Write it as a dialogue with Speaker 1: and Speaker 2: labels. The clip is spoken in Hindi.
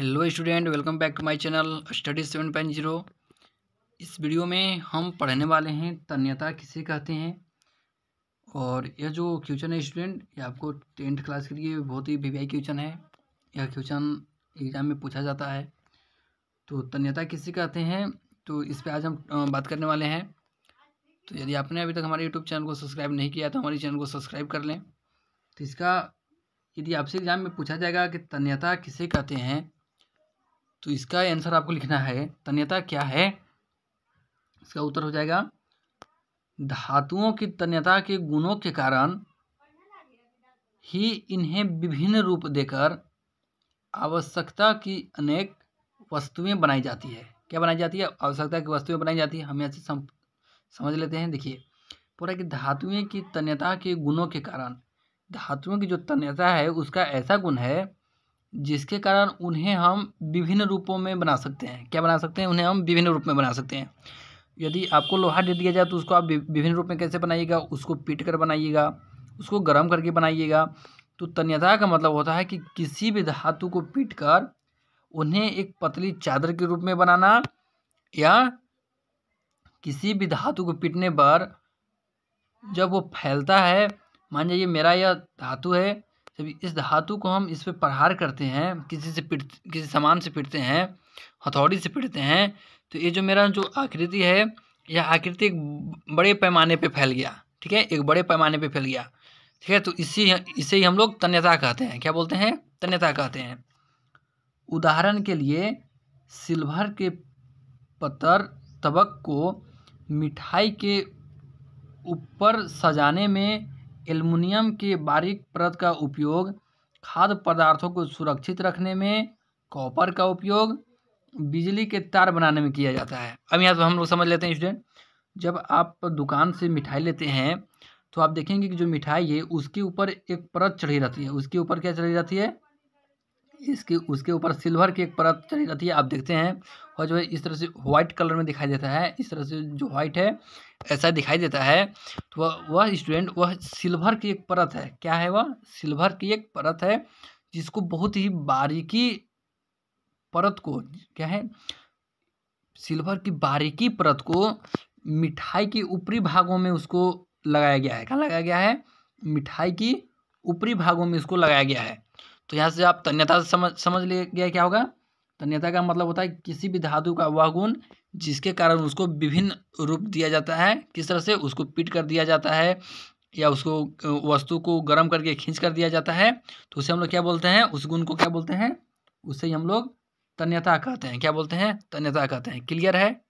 Speaker 1: hello student welcome back to my channel study seven point zero इस वीडियो में हम पढ़ने वाले हैं तन्यता किसे कहते हैं और यह जो क्वेश्चन है स्टूडेंट ये आपको टेंथ क्लास के लिए बहुत ही वी वी क्वेश्चन है यह क्वेश्चन एग्ज़ाम में पूछा जाता है तो तन्यता किसे कहते हैं तो इस पर आज हम बात करने वाले हैं तो यदि आपने अभी तक हमारे यूट्यूब चैनल को सब्सक्राइब नहीं किया तो हमारे चैनल को सब्सक्राइब कर लें तो इसका यदि आपसे एग्ज़ाम में पूछा जाएगा कि तन्यता किसे कहते हैं तो इसका आंसर आपको लिखना है तन्यता क्या है इसका उत्तर हो जाएगा धातुओं की तन्यता के गुणों के कारण ही इन्हें विभिन्न रूप देकर आवश्यकता की अनेक वस्तुएं बनाई जाती है क्या बनाई जाती है आवश्यकता की वस्तुएं बनाई जाती है हम यहाँ से समझ लेते हैं देखिए पूरा कि धातुएं की तन्यता के गुणों के कारण धातुओं की जो तन्यता है उसका ऐसा गुण है जिसके कारण उन्हें हम विभिन्न रूपों में बना सकते हैं क्या बना सकते हैं उन्हें हम विभिन्न रूप में बना सकते हैं यदि आपको लोहा दे दिया जाए तो उसको आप विभिन्न रूप में कैसे बनाइएगा उसको पीट कर बनाइएगा उसको गर्म करके बनाइएगा तो तन्यता का मतलब होता है कि किसी भी धातु को पीट कर उन्हें एक पतली चादर के रूप में बनाना या किसी भी धातु को पीटने पर जब वो फैलता है मान जाइए मेरा यह धातु है जब इस धातु को हम इस पर प्रहार करते हैं किसी से पिट किसी सामान से पीटते हैं हथौड़ी से पिटते हैं तो ये जो मेरा जो आकृति है यह आकृति एक बड़े पैमाने पे फैल गया ठीक है एक बड़े पैमाने पे फैल गया ठीक है तो इसी इसे ही हम लोग तन्यता कहते हैं क्या बोलते हैं तन्यता कहते हैं उदाहरण के लिए सिल्वर के पत्थर तबक को मिठाई के ऊपर सजाने में एल्युमीनियम के बारीक परत का उपयोग खाद्य पदार्थों को सुरक्षित रखने में कॉपर का उपयोग बिजली के तार बनाने में किया जाता है अब यहाँ पर हम लोग समझ लेते हैं स्टूडेंट जब आप दुकान से मिठाई लेते हैं तो आप देखेंगे कि जो मिठाई है उसके ऊपर एक परत चढ़ी रहती है उसके ऊपर क्या चढ़ी रहती है इसके उसके ऊपर सिल्वर की एक परत चली जाती है आप देखते हैं और जो है इस तरह से व्हाइट कलर में दिखाई देता है इस तरह से जो व्हाइट है ऐसा दिखाई देता है तो वह वह स्टूडेंट वह सिल्वर की एक परत है क्या है वह सिल्वर की एक परत है जिसको बहुत ही बारीकी परत को क्या है सिल्वर की बारीकी परत को मिठाई के ऊपरी भागों में उसको लगाया गया है क्या लगाया गया है मिठाई की ऊपरी भागों में इसको लगाया गया है तो यहाँ से आप तन्यता समझ समझ लिए गया क्या होगा तन्यता का मतलब होता है किसी भी धातु का वह गुण जिसके कारण उसको विभिन्न रूप दिया जाता है किस तरह से उसको पीट कर दिया जाता है या उसको वस्तु को गर्म करके खींच कर दिया जाता है तो उसे हम लोग क्या बोलते हैं उस गुण को क्या बोलते हैं उसे हम लोग तन्यता कहते हैं क्या बोलते हैं तन्यता कहते हैं क्लियर है